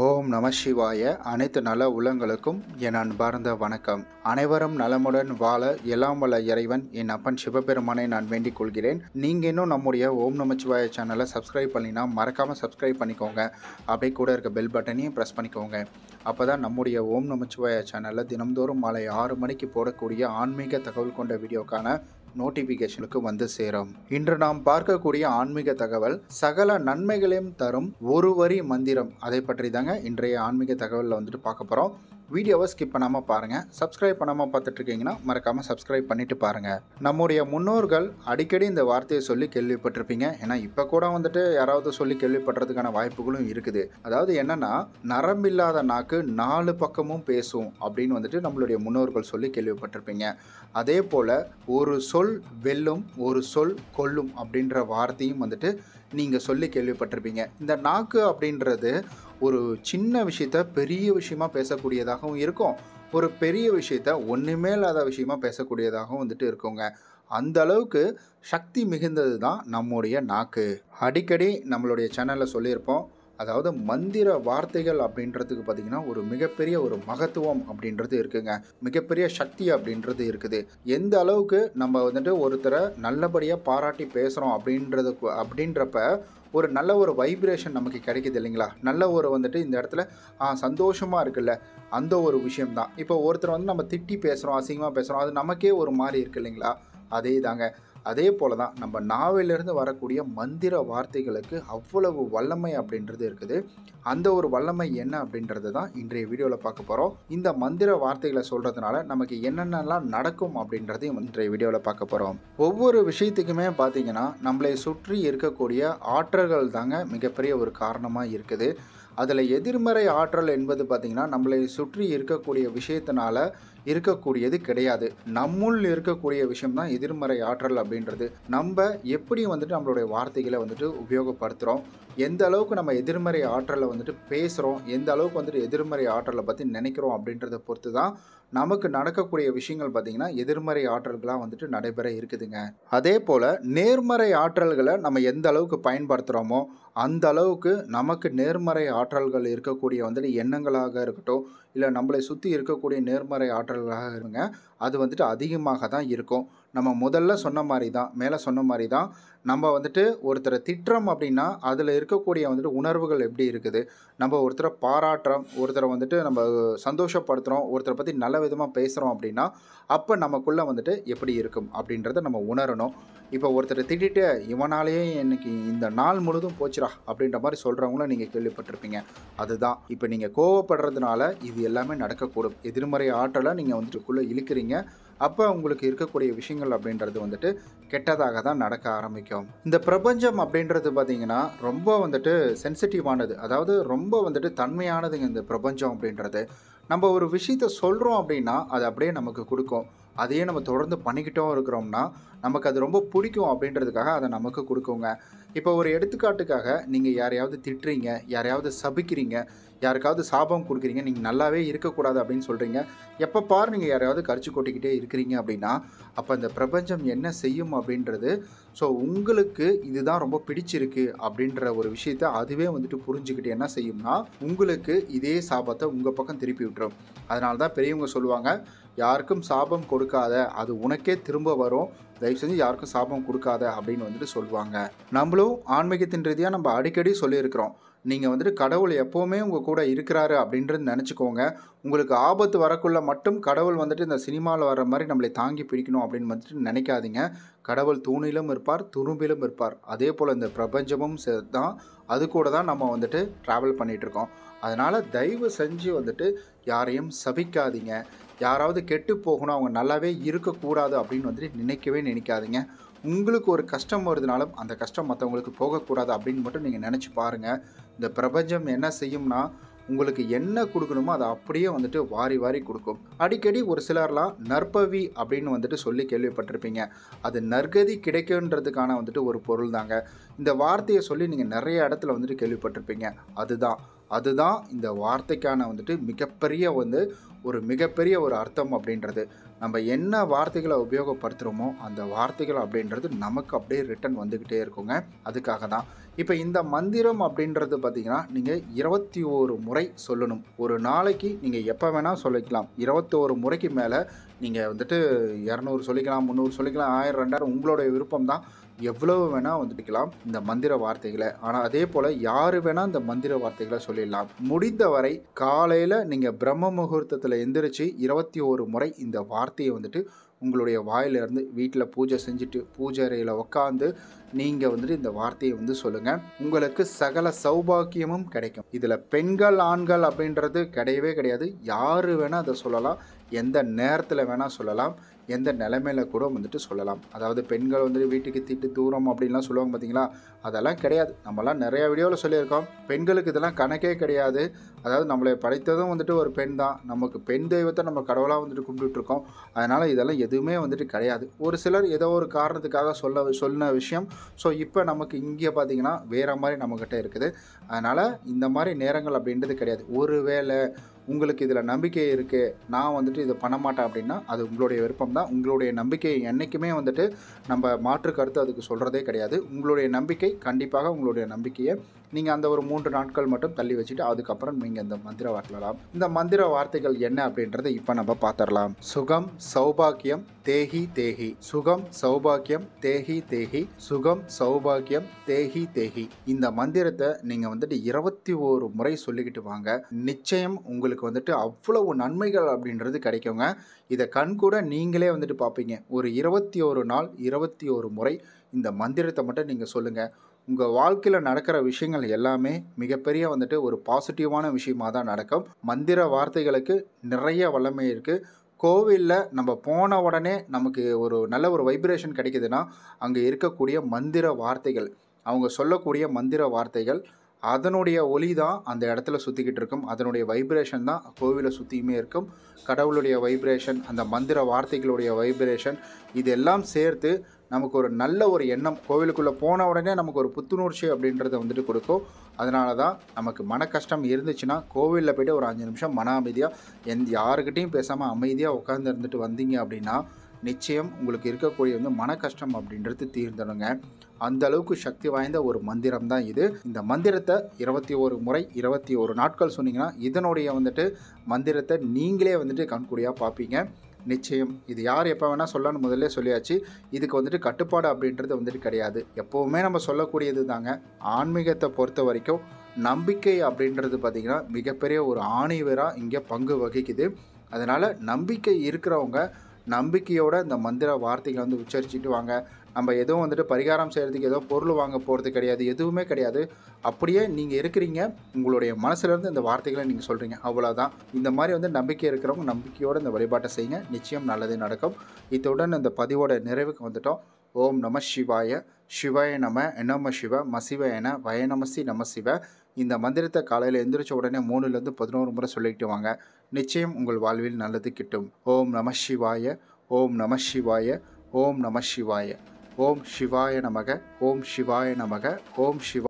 ஓம் நம சிவாய அனைத்து நல உலங்களுக்கும் என் அன்பார்ந்த வணக்கம் அனைவரும் நலமுடன் வாழ எல்லாம் வள இறைவன் என் அப்பன் சிவபெருமானை நான் வேண்டிக் கொள்கிறேன் நீங்கள் இன்னும் நம்முடைய ஓம் நம சிவாய சேனலை சப்ஸ்கிரைப் பண்ணினா மறக்காமல் சப்ஸ்கிரைப் பண்ணிக்கோங்க அப்படியே கூட இருக்க பெல் பட்டனையும் ப்ரெஸ் பண்ணிக்கோங்க அப்போ தான் நம்முடைய ஓம் நமச்சிவாய சேனலில் தினம்தோறும் மாலை ஆறு மணிக்கு போடக்கூடிய ஆன்மீக தகவல் கொண்ட வீடியோக்கான நோட்டிபிகேஷனுக்கு வந்து சேரும் இன்று நாம் பார்க்கக்கூடிய ஆன்மீக தகவல் சகல நன்மைகளையும் தரும் ஒரு வரி மந்திரம் அதை பற்றி தாங்க இன்றைய ஆன்மீக தகவலில் வந்துட்டு பார்க்க போகிறோம் வீடியோவை ஸ்கிப் பண்ணாமல் பாருங்கள் சப்ஸ்கிரைப் பண்ணாமல் பார்த்துட்ருக்கீங்கன்னா மறக்காமல் சப்ஸ்கிரைப் பண்ணிவிட்டு பாருங்கள் நம்முடைய முன்னோர்கள் அடிக்கடி இந்த வார்த்தையை சொல்லி கேள்விப்பட்டிருப்பீங்க ஏன்னா இப்போ கூட வந்துட்டு யாராவது சொல்லி கேள்விப்படுறதுக்கான வாய்ப்புகளும் இருக்குது அதாவது என்னென்னா நரம்பில்லாத நாக்கு நாலு பக்கமும் பேசும் அப்படின்னு வந்துட்டு நம்மளுடைய முன்னோர்கள் சொல்லி கேள்விப்பட்டிருப்பீங்க அதே போல் ஒரு சொல் வெல்லும் ஒரு சொல் கொல்லும் அப்படின்ற வார்த்தையும் வந்துட்டு நீங்கள் சொல்லி கேள்விப்பட்டிருப்பீங்க இந்த நாக்கு அப்படின்றது ஒரு சின்ன விஷயத்த பெரிய விஷயமா பேசக்கூடியதாகவும் இருக்கும் ஒரு பெரிய விஷயத்த ஒன்றுமே இல்லாத விஷயமா பேசக்கூடியதாகவும் வந்துட்டு இருக்குங்க அந்த அளவுக்கு சக்தி மிகுந்தது தான் நம்முடைய நாக்கு அடிக்கடி நம்மளுடைய சேனலில் சொல்லியிருப்போம் அதாவது மந்திர வார்த்தைகள் அப்படின்றதுக்கு பார்த்தீங்கன்னா ஒரு மிகப்பெரிய ஒரு மகத்துவம் அப்படின்றது இருக்குங்க மிகப்பெரிய சக்தி அப்படின்றது இருக்குது எந்த அளவுக்கு நம்ம வந்துட்டு ஒருத்தரை நல்லபடியாக பாராட்டி பேசுகிறோம் அப்படின்றது அப்படின்றப்ப ஒரு நல்ல ஒரு வைப்ரேஷன் நமக்கு கிடைக்குது இல்லைங்களா நல்ல ஒரு வந்துட்டு இந்த இடத்துல சந்தோஷமாக இருக்குல்ல அந்த ஒரு விஷயம்தான் இப்போ ஒருத்தர் வந்து நம்ம திட்டி பேசுகிறோம் அசிங்கமாக பேசுகிறோம் அது நமக்கே ஒரு மாதிரி இருக்குது இல்லைங்களா அதே தாங்க அதே போல் தான் நம்ம நாவிலிருந்து வரக்கூடிய மந்திர வார்த்தைகளுக்கு அவ்வளவு வல்லமை அப்படின்றது இருக்குது அந்த ஒரு வல்லமை என்ன அப்படின்றது தான் இன்றைய வீடியோவில் பார்க்க போகிறோம் இந்த மந்திர வார்த்தைகளை சொல்கிறதுனால நமக்கு என்னென்னலாம் நடக்கும் அப்படின்றதையும் இன்றைய வீடியோவில் பார்க்க போகிறோம் ஒவ்வொரு விஷயத்துக்குமே பார்த்தீங்கன்னா நம்மளை சுற்றி இருக்கக்கூடிய ஆற்றல்கள் தாங்க மிகப்பெரிய ஒரு காரணமாக இருக்குது அதில் எதிர்மறை ஆற்றல் என்பது பார்த்திங்கன்னா நம்மளை சுற்றி இருக்கக்கூடிய விஷயத்தினால இருக்கக்கூடியது கிடையாது நம்முள் இருக்கக்கூடிய விஷயம் தான் எதிர்மறை ஆற்றல் அப்படின்றது நம்ம எப்படி வந்துட்டு நம்மளுடைய வார்த்தைகளை வந்துட்டு உபயோகப்படுத்துகிறோம் எந்த அளவுக்கு நம்ம எதிர்மறை ஆற்றலை வந்துட்டு பேசுகிறோம் எந்த அளவுக்கு வந்துட்டு எதிர்மறை ஆற்றலை பற்றி நினைக்கிறோம் அப்படின்றத பொறுத்து தான் நமக்கு நடக்கக்கூடிய விஷயங்கள் பார்த்திங்கன்னா எதிர்மறை ஆற்றல்களாக வந்துட்டு நடைபெற இருக்குதுங்க அதே போல் நேர்மறை ஆற்றல்களை நம்ம எந்த அளவுக்கு பயன்படுத்துகிறோமோ அந்த அளவுக்கு நமக்கு நேர்மறை ஆற்றல்கள் இருக்கக்கூடிய வந்துட்டு எண்ணங்களாக இருக்கட்டும் இல்லை நம்மளை சுற்றி இருக்கக்கூடிய நேர்மறை ஆற்றல்களாக இருங்க அது வந்துட்டு அதிகமாக தான் இருக்கும் நம்ம முதல்ல சொன்ன மாதிரி தான் மேலே சொன்ன மாதிரி தான் நம்ம வந்துட்டு ஒருத்தரை திட்டுறோம் அப்படின்னா அதில் இருக்கக்கூடிய வந்துட்டு உணர்வுகள் எப்படி இருக்குது நம்ம ஒருத்தரை பாராட்டுறோம் ஒருத்தரை வந்துட்டு நம்ம சந்தோஷப்படுத்துகிறோம் ஒருத்தரை பற்றி நல்ல விதமாக பேசுகிறோம் அப்படின்னா அப்போ நமக்குள்ளே வந்துட்டு எப்படி இருக்கும் அப்படின்றத நம்ம உணரணும் இப்போ ஒருத்தரை திட்டிட்டு இவனாலேயே இன்னைக்கு இந்த நாள் முழுதும் போச்சுரா அப்படின்ற மாதிரி சொல்கிறவங்களும் நீங்கள் கேள்விப்பட்டிருப்பீங்க அதுதான் இப்போ நீங்கள் கோவப்படுறதுனால இது எல்லாமே நடக்கக்கூடும் எதிர்மறை ஆற்றலை நீங்கள் வந்துட்டுக்குள்ளே இழுக்கிறீங்க அப்போ அவங்களுக்கு இருக்கக்கூடிய விஷயங்கள் அப்படின்றது வந்துட்டு கெட்டதாக தான் நடக்க ஆரம்பிக்கும் இந்த பிரபஞ்சம் அப்படின்றது பார்த்திங்கன்னா ரொம்ப வந்துட்டு சென்சிட்டிவானது அதாவது ரொம்ப வந்துட்டு தன்மையானதுங்க இந்த பிரபஞ்சம் அப்படின்றது நம்ம ஒரு விஷயத்த சொல்கிறோம் அப்படின்னா அது அப்படியே நமக்கு கொடுக்கும் அதையே நம்ம தொடர்ந்து பண்ணிக்கிட்டோம் இருக்கிறோம்னா நமக்கு அது ரொம்ப பிடிக்கும் அப்படின்றதுக்காக அதை நமக்கு கொடுக்குங்க இப்போ ஒரு எடுத்துக்காட்டுக்காக நீங்கள் யாரையாவது திட்டுறீங்க யாரையாவது சபிக்கிறீங்க யாருக்காவது சாபம் கொடுக்குறீங்க நீங்கள் நல்லாவே இருக்கக்கூடாது அப்படின்னு சொல்கிறீங்க எப்போ பார் நீங்கள் யாரையாவது கரிச்சு கொட்டிக்கிட்டே இருக்கிறீங்க அப்படின்னா அப்போ அந்த பிரபஞ்சம் என்ன செய்யும் அப்படின்றது ஸோ உங்களுக்கு இதுதான் ரொம்ப பிடிச்சிருக்கு அப்படின்ற ஒரு விஷயத்த அதுவே வந்துட்டு புரிஞ்சுக்கிட்டு என்ன செய்யும்னா உங்களுக்கு இதே சாபத்தை உங்கள் பக்கம் திருப்பி விட்டுரும் அதனால தான் பெரியவங்க சொல்லுவாங்க யாருக்கும் சாபம் கொடுக்காத அது உனக்கே திரும்ப வரும் தயவு செஞ்சு யாருக்கும் சாபம் கொடுக்காத அப்படின்னு வந்துட்டு சொல்லுவாங்க நம்மளும் ஆன்மீகத்தின் ரீதியாக நம்ம அடிக்கடி சொல்லியிருக்கிறோம் நீங்கள் வந்துட்டு கடவுள் எப்போவுமே உங்கள் கூட இருக்கிறாரு அப்படின்றது நினச்சிக்கோங்க உங்களுக்கு ஆபத்து வரக்குள்ளே மட்டும் கடவுள் வந்துட்டு இந்த சினிமாவில் வர மாதிரி நம்மளை தாங்கி பிடிக்கணும் அப்படின்னு வந்துட்டு நினைக்காதீங்க கடவுள் தூணிலும் இருப்பார் துரும்பிலும் இருப்பார் அதே போல் இந்த பிரபஞ்சமும் தான் அது கூட தான் நம்ம வந்துட்டு ட்ராவல் பண்ணிகிட்ருக்கோம் அதனால் தயவு செஞ்சு வந்துட்டு யாரையும் சபிக்காதீங்க யாராவது கெட்டு போகணும் அவங்க நல்லாவே இருக்கக்கூடாது அப்படின்னு வந்துட்டு நினைக்கவே நினைக்காதீங்க உங்களுக்கு ஒரு கஷ்டம் வருதுனாலும் அந்த கஷ்டம் மற்றவங்களுக்கு போகக்கூடாது அப்படின்னு மட்டும் நீங்கள் நினச்சி பாருங்கள் இந்த பிரபஞ்சம் என்ன செய்யும்னா உங்களுக்கு என்ன கொடுக்கணுமோ அதை அப்படியே வந்துட்டு வாரி வாரி கொடுக்கும் அடிக்கடி ஒரு சிலர்லாம் நற்பவி அப்படின்னு வந்துட்டு சொல்லி கேள்விப்பட்டிருப்பீங்க அது நற்கதி கிடைக்குன்றதுக்கான வந்துட்டு ஒரு பொருள் தாங்க இந்த வார்த்தையை சொல்லி நீங்கள் நிறைய இடத்துல வந்துட்டு கேள்விப்பட்டிருப்பீங்க அதுதான் அதுதான் இந்த வார்த்தைக்கான வந்துட்டு மிகப்பெரிய வந்து ஒரு மிகப்பெரிய ஒரு அர்த்தம் அப்படின்றது நம்ம என்ன வார்த்தைகளை உபயோகப்படுத்துகிறோமோ அந்த வார்த்தைகள் அப்படின்றது நமக்கு அப்படியே ரிட்டன் வந்துக்கிட்டே இருக்குங்க அதுக்காக தான் இப்போ இந்த மந்திரம் அப்படின்றது பார்த்திங்கன்னா நீங்கள் இருபத்தி ஒரு முறை சொல்லணும் ஒரு நாளைக்கு நீங்கள் எப்போ வேணால் சொல்லிக்கலாம் இருபத்தோரு முறைக்கு மேலே நீங்கள் வந்துட்டு இரநூறு சொல்லிக்கலாம் முந்நூறு சொல்லிக்கலாம் ஆயிரம் ரெண்டாயிரம் உங்களுடைய விருப்பம் தான் எவ்வளவு வேணால் வந்துட்டுக்கலாம் இந்த மந்திர வார்த்தைகளை ஆனால் அதே போல் யார் வேணால் இந்த மந்திர வார்த்தைகளை சொல்லிடலாம் முடிந்தவரை காலையில் நீங்கள் பிரம்ம முகூர்த்தத்தில் எந்திரிச்சு இருபத்தி ஒரு முறை இந்த வார்த்தையை வந்துட்டு உங்களுடைய வாயிலிருந்து வீட்டில் பூஜை செஞ்சுட்டு பூஜை அறையில் உக்காந்து நீங்கள் வந்துட்டு இந்த வார்த்தையை வந்து சொல்லுங்கள் உங்களுக்கு சகல சௌபாக்கியமும் கிடைக்கும் இதில் பெண்கள் ஆண்கள் அப்படின்றது கிடையவே கிடையாது யார் வேணால் அதை சொல்லலாம் எந்த நேரத்தில் வேணால் சொல்லலாம் எந்த நிலைமையில் கூட வந்துட்டு சொல்லலாம் அதாவது பெண்கள் வந்துட்டு வீட்டுக்கு திட்டு தூரம் அப்படின்லாம் சொல்லுவாங்க பார்த்தீங்களா அதெல்லாம் கிடையாது நம்மலாம் நிறையா வீடியோவில் சொல்லியிருக்கோம் பெண்களுக்கு இதெல்லாம் கணக்கே கிடையாது அதாவது நம்மளை படைத்ததும் வந்துட்டு ஒரு பெண் தான் நமக்கு பெண் தெய்வத்தை நம்ம கடவுளாக வந்துட்டு கும்பிட்டுருக்கோம் அதனால் இதெல்லாம் எதுவுமே வந்துட்டு கிடையாது ஒரு சிலர் ஏதோ ஒரு காரணத்துக்காக சொல்ல சொன்ன விஷயம் ஸோ இப்போ நமக்கு இங்கே பார்த்திங்கன்னா வேறு மாதிரி நம்மக்கிட்ட இருக்குது அதனால் இந்த மாதிரி நேரங்கள் அப்படின்றது கிடையாது ஒரு வேளை உங்களுக்கு இதில் நம்பிக்கை இருக்குது நான் வந்துட்டு இதை பண்ண மாட்டேன் அப்படின்னா அது உங்களுடைய விருப்பம் தான் உங்களுடைய நம்பிக்கையை என்றைக்குமே வந்துட்டு நம்ம மாற்று கருத்து அதுக்கு சொல்கிறதே கிடையாது உங்களுடைய நம்பிக்கை கண்டிப்பாக உங்களுடைய நம்பிக்கையை நீங்கள் அந்த ஒரு மூன்று நாட்கள் மட்டும் தள்ளி வச்சுட்டு அதுக்கப்புறம் நீங்கள் இந்த மந்திர வார்த்தைலாம் இந்த மந்திர வார்த்தைகள் என்ன அப்படின்றத இப்போ நம்ம பார்த்துடலாம் சுகம் சௌபாக்கியம் தேஹி தேஹி சுகம் சௌபாக்கியம் தேஹி தேஹி சுகம் சௌபாக்கியம் தேஹி தேஹி இந்த மந்திரத்தை நீங்கள் வந்துட்டு இருபத்தி ஓரு முறை சொல்லிக்கிட்டு வாங்க நிச்சயம் உங்களுக்கு வந்துட்டு அவ்வளவு நன்மைகள் அப்படின்றது கிடைக்குங்க இதை கண்கூட நீங்களே வந்துட்டு பார்ப்பீங்க ஒரு இருபத்தி ஒரு நாள் இருபத்தி ஒரு முறை இந்த மந்திரத்தை மட்டும் நீங்கள் சொல்லுங்கள் உங்கள் வாழ்க்கையில் நடக்கிற விஷயங்கள் எல்லாமே மிகப்பெரிய வந்துட்டு ஒரு பாசிட்டிவான விஷயமாக தான் நடக்கும் மந்திர வார்த்தைகளுக்கு நிறைய வல்லமை இருக்குது கோவிலில் நம்ம போன உடனே நமக்கு ஒரு நல்ல ஒரு வைப்ரேஷன் கிடைக்குதுன்னா அங்கே இருக்கக்கூடிய மந்திர வார்த்தைகள் அவங்க சொல்லக்கூடிய மந்திர வார்த்தைகள் அதனுடைய ஒலி தான் அந்த இடத்துல சுற்றிக்கிட்டு இருக்கும் அதனுடைய வைப்ரேஷன் தான் கோவிலை சுற்றியுமே இருக்கும் கடவுளுடைய வைப்ரேஷன் அந்த மந்திர வார்த்தைகளுடைய வைப்ரேஷன் இதெல்லாம் சேர்த்து நமக்கு ஒரு நல்ல ஒரு எண்ணம் கோவிலுக்குள்ளே போன உடனே நமக்கு ஒரு புத்துணர்ச்சி அப்படின்றத வந்துட்டு கொடுக்கும் அதனால தான் நமக்கு மன கஷ்டம் இருந்துச்சுன்னா கோவிலில் போய்ட்டு ஒரு அஞ்சு நிமிஷம் மன அமைதியாக எந்த யாருக்கிட்டையும் பேசாமல் அமைதியாக உட்காந்து இருந்துட்டு வந்தீங்க அப்படின்னா நிச்சயம் உங்களுக்கு இருக்கக்கூடிய வந்து மன கஷ்டம் அப்படின்றது தீர்ந்துடுங்க அந்த அளவுக்கு சக்தி வாய்ந்த ஒரு மந்திரம் தான் இது இந்த மந்திரத்தை இருபத்தி ஒரு முறை இருபத்தி ஒரு நாட்கள் சொன்னீங்கன்னா இதனுடைய வந்துட்டு மந்திரத்தை நீங்களே வந்துட்டு கண்கூடியாக பார்ப்பீங்க நிச்சயம் இது யார் எப்போ வேணால் சொல்லணும்னு முதல்ல சொல்லியாச்சு இதுக்கு வந்துட்டு கட்டுப்பாடு அப்படின்றது வந்துட்டு கிடையாது எப்போவுமே நம்ம சொல்லக்கூடியது தாங்க ஆன்மீகத்தை பொறுத்த வரைக்கும் நம்பிக்கை அப்படின்றது பார்த்திங்கன்னா மிகப்பெரிய ஒரு ஆணிவராக இங்கே பங்கு வகிக்குது அதனால் நம்பிக்கை இருக்கிறவங்க நம்பிக்கையோட இந்த மந்திர வார்த்தைகளை வந்து உச்சரிச்சுட்டு வாங்க நம்ம எதுவும் வந்துட்டு பரிகாரம் செய்கிறதுக்கு ஏதோ பொருள் வாங்க போகிறது கிடையாது எதுவுமே கிடையாது அப்படியே நீங்கள் இருக்கிறீங்க உங்களுடைய மனசுலேருந்து இந்த வார்த்தைகளை நீங்கள் சொல்கிறீங்க அவ்வளோதான் இந்த மாதிரி வந்து நம்பிக்கை இருக்கிறவங்க நம்பிக்கையோடு இந்த வழிபாட்டை செய்யுங்க நிச்சயம் நல்லது நடக்கும் இத்துடன் இந்த பதிவோட நிறைவுக்கு வந்துட்டோம் ஓம் நம சிவாய சிவாய நம நம சிவ வய நமசி நம சிவ இந்த மந்திரத்தை காலையில் எந்திரிச்ச உடனே மூணுலேருந்து பதினோரு முறை சொல்லிக்கிட்டு வாங்க நிச்சயம் உங்கள் வாழ்வில் நல்லது கிட்டும் ஓம் நம சிவாய ஓம் நம சிவாய ஓம் நம சிவாய ஓம் சிவாய நமக ஓம் சிவாய நமக ஓம் சிவ